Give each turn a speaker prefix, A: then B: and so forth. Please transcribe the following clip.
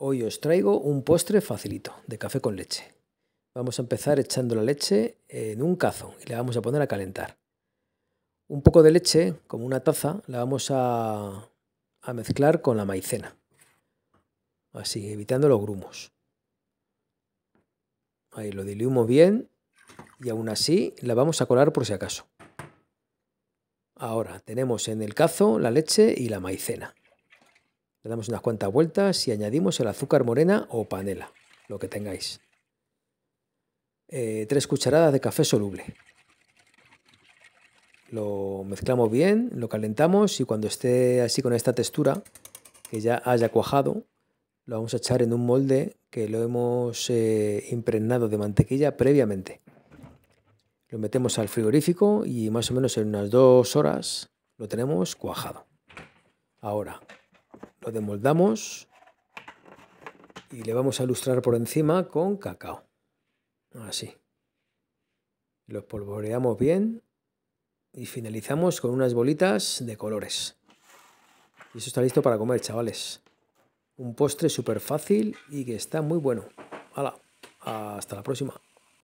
A: Hoy os traigo un postre facilito, de café con leche. Vamos a empezar echando la leche en un cazo y le vamos a poner a calentar. Un poco de leche, como una taza, la vamos a, a mezclar con la maicena. Así, evitando los grumos. Ahí lo diluimos bien y aún así la vamos a colar por si acaso. Ahora tenemos en el cazo la leche y la maicena damos unas cuantas vueltas y añadimos el azúcar morena o panela, lo que tengáis. Eh, tres cucharadas de café soluble. Lo mezclamos bien, lo calentamos y cuando esté así con esta textura, que ya haya cuajado, lo vamos a echar en un molde que lo hemos eh, impregnado de mantequilla previamente. Lo metemos al frigorífico y más o menos en unas dos horas lo tenemos cuajado. Ahora, lo demoldamos y le vamos a ilustrar por encima con cacao. Así. Lo polvoreamos bien y finalizamos con unas bolitas de colores. Y eso está listo para comer, chavales. Un postre súper fácil y que está muy bueno. ¡Hala! Hasta la próxima.